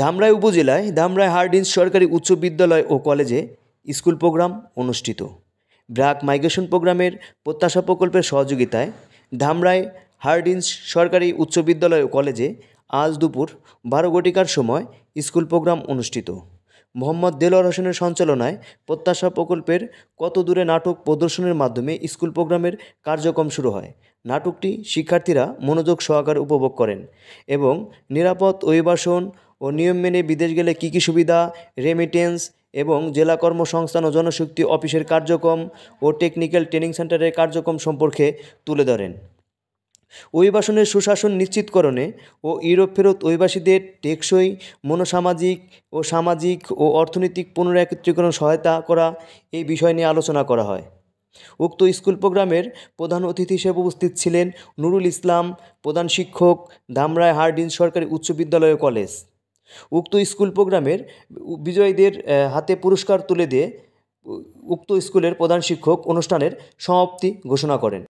ধামরাই উপজেলায় ধামরাই হার্ডিন্স সরকারি উচ্চ বিদ্যালয় ও কলেজে স্কুল প্রোগ্রাম অনুষ্ঠিত ব্রাক মাইগ্রেশন প্রোগ্রামের প্রত্যাশা প্রকল্পের সহযোগিতায় ধামরাই হার্ডিন্স সরকারি উচ্চ বিদ্যালয় ও কলেজে আজ দুপুর বারো ঘটিকার সময় স্কুল প্রোগ্রাম অনুষ্ঠিত মোহাম্মদ দেলোয়ার হোসেনের সঞ্চালনায় প্রত্যাশা প্রকল্পের কত দূরে নাটক প্রদর্শনের মাধ্যমে স্কুল প্রোগ্রামের কার্যক্রম শুরু হয় নাটকটি শিক্ষার্থীরা মনোযোগ সহকারে উপভোগ করেন এবং নিরাপদ অভিবাসন ও নিয়ম মেনে বিদেশ গেলে কী কী সুবিধা রেমিটেন্স এবং জেলা কর্মসংস্থান ও জনশক্তি অফিসের কার্যক্রম ও টেকনিক্যাল ট্রেনিং সেন্টারের কার্যক্রম সম্পর্কে তুলে ধরেন অভিবাসনের সুশাসন নিশ্চিতকরণে ও ইউরোপ ফেরত অভিবাসীদের টেকসই মনোসামাজিক ও সামাজিক ও অর্থনৈতিক পুনরাকৃত্রীকরণ সহায়তা করা এই বিষয় নিয়ে আলোচনা করা হয় উক্ত স্কুল প্রোগ্রামের প্রধান অতিথি হিসেবে উপস্থিত ছিলেন নুরুল ইসলাম প্রধান শিক্ষক ধামরায় হার্ডিন সরকারি উচ্চ বিদ্যালয় কলেজ উক্ত স্কুল প্রোগ্রামের বিজয়ীদের হাতে পুরস্কার তুলে দিয়ে উক্ত স্কুলের প্রধান শিক্ষক অনুষ্ঠানের সমাপ্তি ঘোষণা করেন